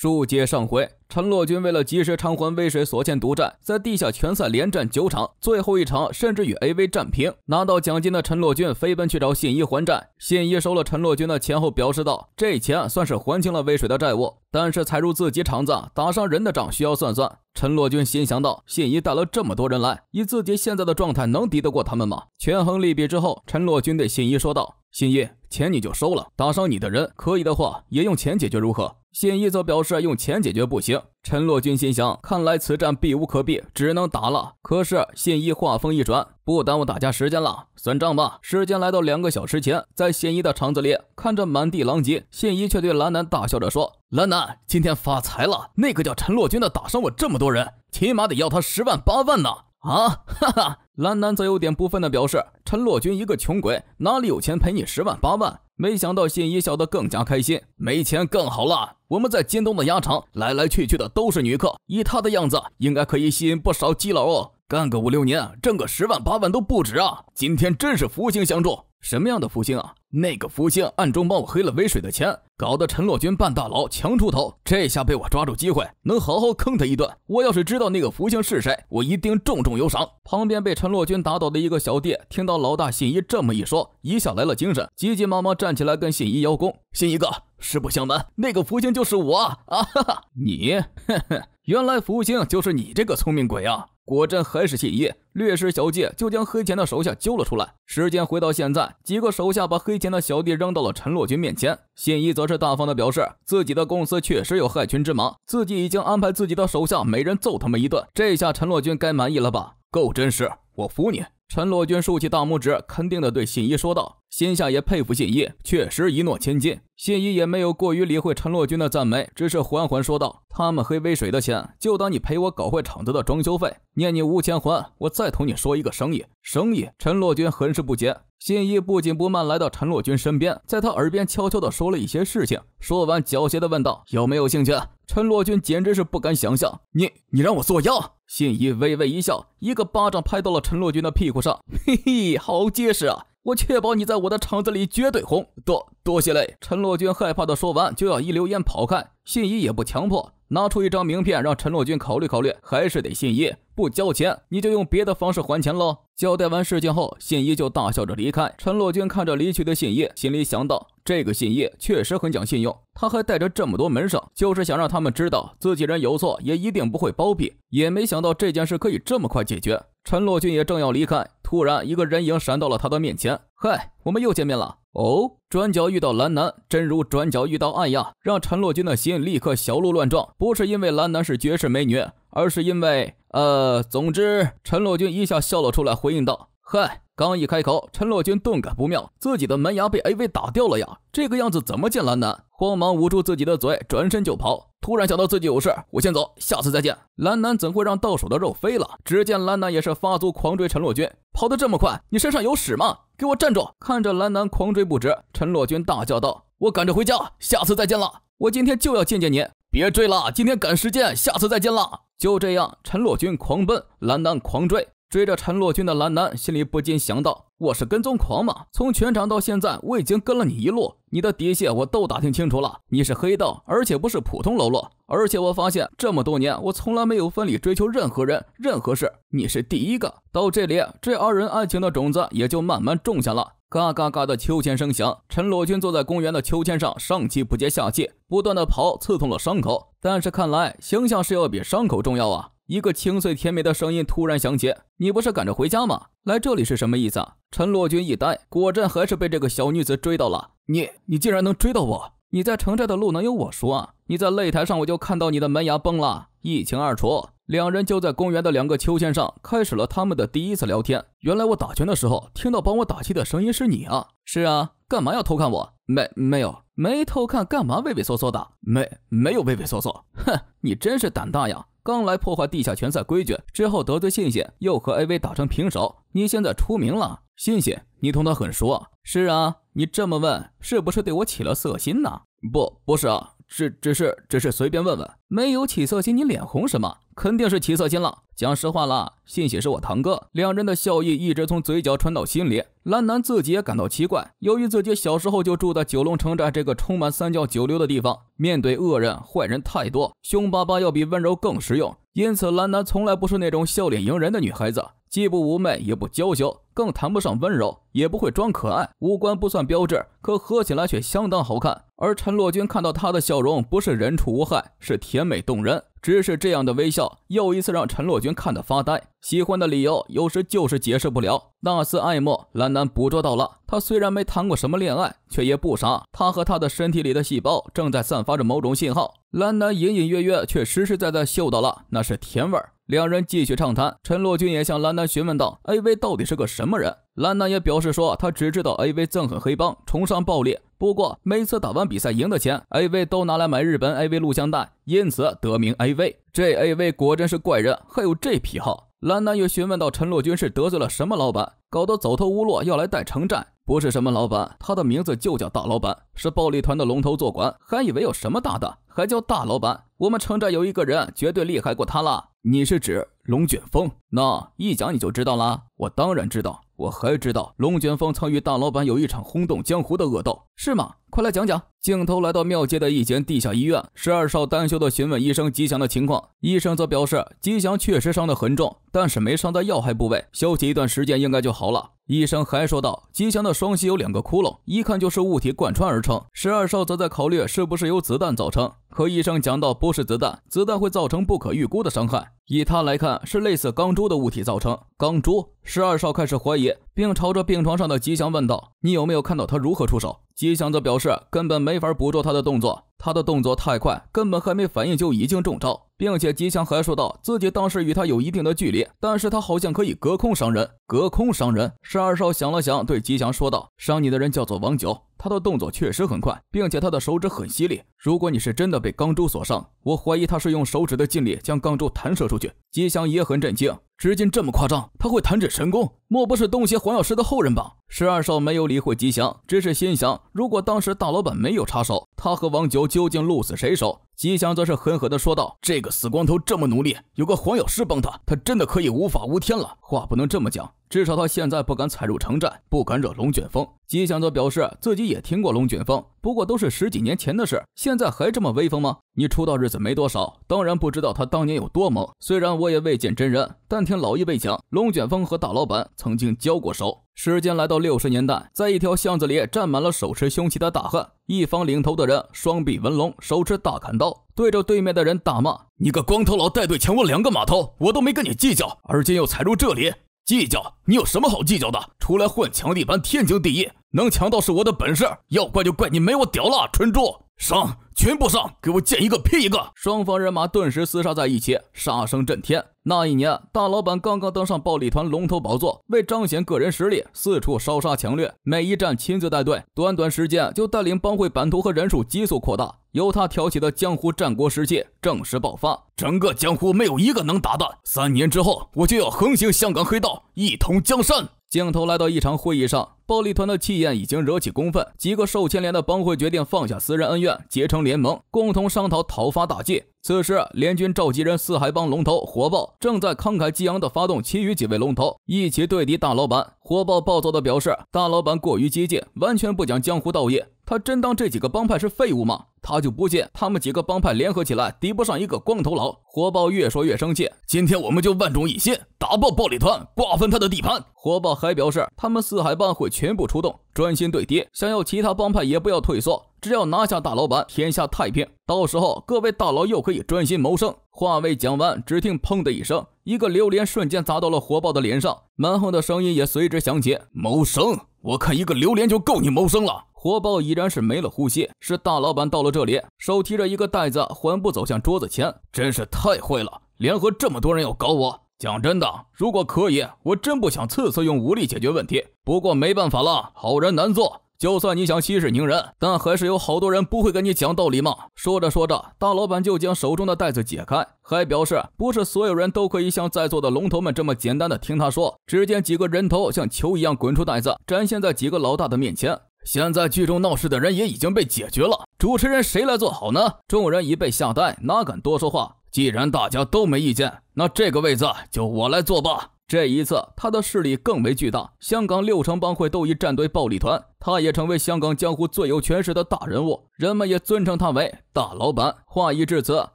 书接上回，陈洛军为了及时偿还威水所欠赌债，在地下拳赛连战九场，最后一场甚至与 AV 战平，拿到奖金的陈洛军飞奔去找信一还债。信一收了陈洛军的钱后表示道：“这钱算是还清了威水的债务，但是踩入自己场子打伤人的账需要算算。”陈洛军心想到，信一带了这么多人来，以自己现在的状态能敌得过他们吗？”权衡利弊之后，陈洛军对信一说道：“信一，钱你就收了，打伤你的人可以的话也用钱解决，如何？”信一则表示用钱解决不行。陈洛军心想，看来此战避无可避，只能打了。可是信一话锋一转，不耽误大家时间了，算账吧。时间来到两个小时前，在信一的场子里，看着满地狼藉，信一却对蓝南大笑着说：“蓝南，今天发财了。那个叫陈洛军的打伤我这么多人，起码得要他十万八万呢！啊，哈哈。”蓝男则有点不忿地表示：“陈洛君一个穷鬼，哪里有钱赔你十万八万？”没想到信一笑得更加开心：“没钱更好了，我们在京东的鸭场来来去去的都是女客，以他的样子，应该可以吸引不少基佬哦，干个五六年，挣个十万八万都不止啊！今天真是福星相助。”什么样的福星啊？那个福星暗中帮我黑了微水的钱，搞得陈洛军半大牢强出头，这下被我抓住机会，能好好坑他一顿。我要是知道那个福星是谁，我一定重重有赏。旁边被陈洛军打倒的一个小弟听到老大信一这么一说，一下来了精神，急急忙忙站起来跟信一邀功。信一个，实不相瞒，那个福星就是我啊！哈哈，你，原来福星就是你这个聪明鬼啊！果真还是信一，略施小计就将黑钱的手下揪了出来。时间回到现在，几个手下把黑钱的小弟扔到了陈洛军面前，信一则是大方的表示自己的公司确实有害群之马，自己已经安排自己的手下每人揍他们一顿。这下陈洛军该满意了吧？够真实，我服你。陈洛军竖起大拇指，肯定地对信一说道，心下也佩服信一，确实一诺千金。信一也没有过于理会陈洛军的赞美，只是缓缓说道：“他们黑微水的钱，就当你赔我搞坏厂子的装修费。念你无钱还，我再同你说一个生意。”生意。陈洛军很是不解，信一不紧不慢来到陈洛军身边，在他耳边悄悄地说了一些事情，说完狡黠地问道：“有没有兴趣？”陈洛军简直是不敢想象，你你让我做妖？信一微微一笑，一个巴掌拍到了陈洛君的屁股上，嘿嘿，好结实啊！我确保你在我的厂子里绝对红，多多谢嘞！陈洛君害怕的说完，就要一溜烟跑开，信一也不强迫。拿出一张名片，让陈洛军考虑考虑。还是得信一不交钱，你就用别的方式还钱喽。交代完事情后，信一就大笑着离开。陈洛军看着离去的信一，心里想到：这个信一确实很讲信用。他还带着这么多门生，就是想让他们知道自己人有错，也一定不会包庇。也没想到这件事可以这么快解决。陈洛军也正要离开，突然一个人影闪到了他的面前。嗨，我们又见面了。哦，转角遇到蓝男，真如转角遇到爱呀！让陈洛君的心立刻小鹿乱撞。不是因为蓝男是绝世美女，而是因为……呃，总之，陈洛君一下笑了出来，回应道。嗨！刚一开口，陈洛军顿感不妙，自己的门牙被 AV 打掉了呀！这个样子怎么见蓝南？慌忙捂住自己的嘴，转身就跑。突然想到自己有事，我先走，下次再见。蓝南怎会让到手的肉飞了？只见蓝南也是发足狂追陈洛军，跑得这么快，你身上有屎吗？给我站住！看着蓝南狂追不止，陈洛军大叫道：“我赶着回家，下次再见了。我今天就要见见你，别追了，今天赶时间，下次再见了。”就这样，陈洛军狂奔，蓝南狂追。追着陈洛军的蓝男心里不禁想到：“我是跟踪狂吗？从全场到现在，我已经跟了你一路，你的底细我都打听清楚了。你是黑道，而且不是普通喽啰。而且我发现这么多年，我从来没有奋力追求任何人、任何事，你是第一个。到这里，这二人爱情的种子也就慢慢种下了。”嘎嘎嘎的秋千声响，陈洛军坐在公园的秋千上，上气不接下气，不断的跑，刺痛了伤口。但是看来形象是要比伤口重要啊。一个清脆甜美的声音突然响起：“你不是赶着回家吗？来这里是什么意思？”啊？陈洛君一呆，果真还是被这个小女子追到了。你你竟然能追到我？你在城寨的路能有我说？你在擂台上我就看到你的门牙崩了，一清二楚。两人就在公园的两个秋千上开始了他们的第一次聊天。原来我打拳的时候听到帮我打气的声音是你啊？是啊，干嘛要偷看我？没没有？没偷看，干嘛畏畏缩缩的？没没有畏畏缩缩？哼，你真是胆大呀！刚来破坏地下拳赛规矩，之后得罪信信，又和 AV 打成平手。你现在出名了，信信，你同他很熟。啊？是啊，你这么问，是不是对我起了色心呢？不，不是啊，只只是只是随便问问，没有起色心，你脸红什么？肯定是起色心了。讲实话了，信喜是我堂哥。两人的笑意一直从嘴角传到心里。蓝楠自己也感到奇怪，由于自己小时候就住在九龙城寨这个充满三教九流的地方，面对恶人、坏人太多，凶巴巴要比温柔更实用。因此，蓝楠从来不是那种笑脸迎人的女孩子，既不妩媚，也不娇羞，更谈不上温柔，也不会装可爱。五官不算标致，可合起来却相当好看。而陈洛君看到她的笑容，不是人畜无害，是甜美动人。只是这样的微笑，又一次让陈洛君看得发呆。喜欢的理由，有时就是解释不了。那丝爱慕，兰南捕捉到了。他虽然没谈过什么恋爱，却也不傻。他和他的身体里的细胞，正在散发着某种信号。兰南隐隐约约，却实实在在嗅到了，那是甜味儿。两人继续畅谈，陈洛君也向兰南询问道：“A V 到底是个什么人？”兰南也表示说，他只知道 A V 憎恨黑帮，崇尚暴力。不过每次打完比赛赢的钱，AV 都拿来买日本 AV 录像带，因此得名 AV。这 AV 果真是怪人，还有这癖好。蓝男又询问到陈洛军是得罪了什么老板，搞得走投无路要来带城寨。不是什么老板，他的名字就叫大老板，是暴力团的龙头坐馆。还以为有什么大的，还叫大老板？我们城寨有一个人绝对厉害过他了。你是指龙卷风？那一讲你就知道了。我当然知道。我还知道龙卷风曾与大老板有一场轰动江湖的恶斗，是吗？快来讲讲。镜头来到庙街的一间地下医院，十二少担忧的询问医生吉祥的情况。医生则表示，吉祥确实伤得很重，但是没伤到要害部位，休息一段时间应该就好了。医生还说道，吉祥的双膝有两个窟窿，一看就是物体贯穿而成。十二少则在考虑是不是由子弹造成。可医生讲到不是子弹，子弹会造成不可预估的伤害。以他来看，是类似钢珠的物体造成。钢珠，十二少开始怀疑，并朝着病床上的吉祥问道：“你有没有看到他如何出手？”吉祥则表示根本没。没法捕捉他的动作。他的动作太快，根本还没反应就已经中招，并且吉祥还说道，自己当时与他有一定的距离，但是他好像可以隔空伤人。隔空伤人，十二少想了想，对吉祥说道：“伤你的人叫做王九，他的动作确实很快，并且他的手指很犀利。如果你是真的被钢珠所伤，我怀疑他是用手指的劲力将钢珠弹射出去。”吉祥也很震惊，直径这么夸张，他会弹指神功，莫不是东邪黄药师的后人吧？十二少没有理会吉祥，只是心想，如果当时大老板没有插手，他和王九。究竟鹿死谁手？吉祥则是狠狠地说道：“这个死光头这么努力，有个黄药师帮他，他真的可以无法无天了。”话不能这么讲，至少他现在不敢踩入城寨，不敢惹龙卷风。吉祥则表示自己也听过龙卷风，不过都是十几年前的事，现在还这么威风吗？你出道日子没多少，当然不知道他当年有多猛。虽然我也未见真人，但听老一辈讲，龙卷风和大老板曾经交过手。时间来到六十年代，在一条巷子里站满了手持凶器的大汉，一方领头的人双臂纹龙，手持大砍刀。对着对面的人大骂：“你个光头佬，带队抢我两个码头，我都没跟你计较，而今又踩入这里，计较？你有什么好计较的？出来混，抢地盘，天经地义，能抢到是我的本事，要怪就怪你没我屌了，蠢猪！”上，全部上，给我见一个劈一个！双方人马顿时厮杀在一起，杀声震天。那一年，大老板刚刚登上暴力团龙头宝座，为彰显个人实力，四处烧杀抢掠，每一站亲自带队，短短时间就带领帮会版图和人数急速扩大。由他挑起的江湖战国时期正式爆发，整个江湖没有一个能打的。三年之后，我就要横行香港黑道，一统江山。镜头来到一场会议上，暴力团的气焰已经惹起公愤。几个受牵连的帮会决定放下私人恩怨，结成联盟，共同商讨讨伐大计。此时，联军召集人四海帮龙头火爆正在慷慨激昂地发动，其余几位龙头一起对敌大老板。火爆暴躁地表示，大老板过于激进，完全不讲江湖道义。他真当这几个帮派是废物吗？他就不信他们几个帮派联合起来，敌不上一个光头佬。火爆越说越生气，今天我们就万众一心，打爆暴力团，瓜分他的地盘。火爆还表示，他们四海帮会全部出动，专心对敌，想要其他帮派也不要退缩，只要拿下大老板，天下太平，到时候各位大佬又可以专心谋生。话未讲完，只听砰的一声。一个榴莲瞬间砸到了火爆的脸上，蛮横的声音也随之响起。谋生，我看一个榴莲就够你谋生了。火爆已然是没了呼吸。是大老板到了这里，手提着一个袋子，缓步走向桌子前。真是太会了，联合这么多人要搞我。讲真的，如果可以，我真不想次次用武力解决问题。不过没办法了，好人难做。就算你想息事宁人，但还是有好多人不会跟你讲道理嘛。说着说着，大老板就将手中的袋子解开，还表示不是所有人都可以像在座的龙头们这么简单的听他说。只见几个人头像球一样滚出袋子，展现在几个老大的面前。现在聚众闹事的人也已经被解决了，主持人谁来做好呢？众人一被吓呆，哪敢多说话？既然大家都没意见，那这个位子就我来坐吧。这一次，他的势力更为巨大，香港六成帮会都已站队暴力团，他也成为香港江湖最有权势的大人物，人们也尊称他为大老板。话已至此，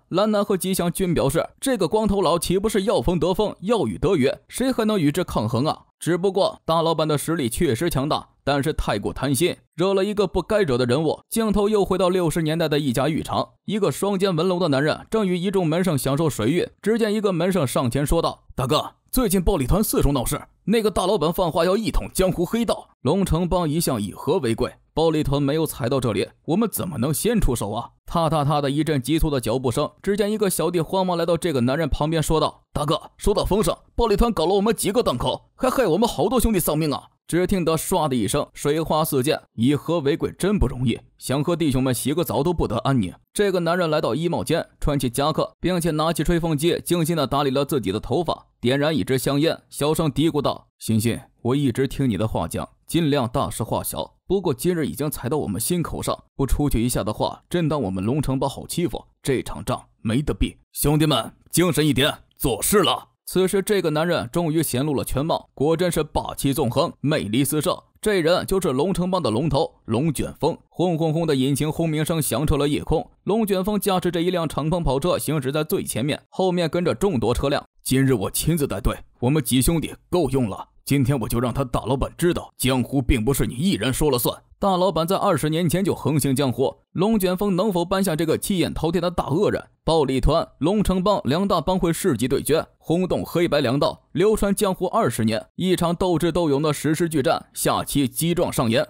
蓝男和吉祥均表示，这个光头佬岂不是要风得风，要雨得雨，谁还能与之抗衡啊？只不过大老板的实力确实强大，但是太过贪心，惹了一个不该惹的人物。镜头又回到六十年代的一家浴场，一个双肩纹龙的男人正与一众门生享受水浴，只见一个门生上前说道：“大哥。”最近暴力团四处闹事，那个大老板放话要一统江湖黑道。龙城帮一向以和为贵，暴力团没有踩到这里，我们怎么能先出手啊？踏踏踏的一阵急促的脚步声，只见一个小弟慌忙来到这个男人旁边，说道：“大哥，收到风声，暴力团搞了我们几个档口，还害我们好多兄弟丧命啊！”只听得唰的一声，水花四溅。以和为贵真不容易，想和弟兄们洗个澡都不得安宁。这个男人来到衣帽间，穿起夹克，并且拿起吹风机，精心的打理了自己的头发。点燃一支香烟，小声嘀咕道：“欣欣，我一直听你的话讲，尽量大事化小。不过今日已经踩到我们心口上，不出去一下的话，真当我们龙城帮好欺负？这场仗没得避。兄弟们，精神一点，做事了。”此时，这个男人终于显露了全貌，果真是霸气纵横，魅力四射。这人就是龙城帮的龙头龙卷风。轰轰轰的引擎轰鸣声响彻了夜空。龙卷风驾驶着一辆敞篷跑车行驶在最前面，后面跟着众多车辆。今日我亲自带队，我们几兄弟够用了。今天我就让他大老板知道，江湖并不是你一人说了算。大老板在二十年前就横行江湖，龙卷风能否搬下这个气焰滔天的大恶人？暴力团、龙城帮两大帮会世纪对决，轰动黑白两道，流传江湖二十年，一场斗智斗勇的史诗巨战，下期激壮上演。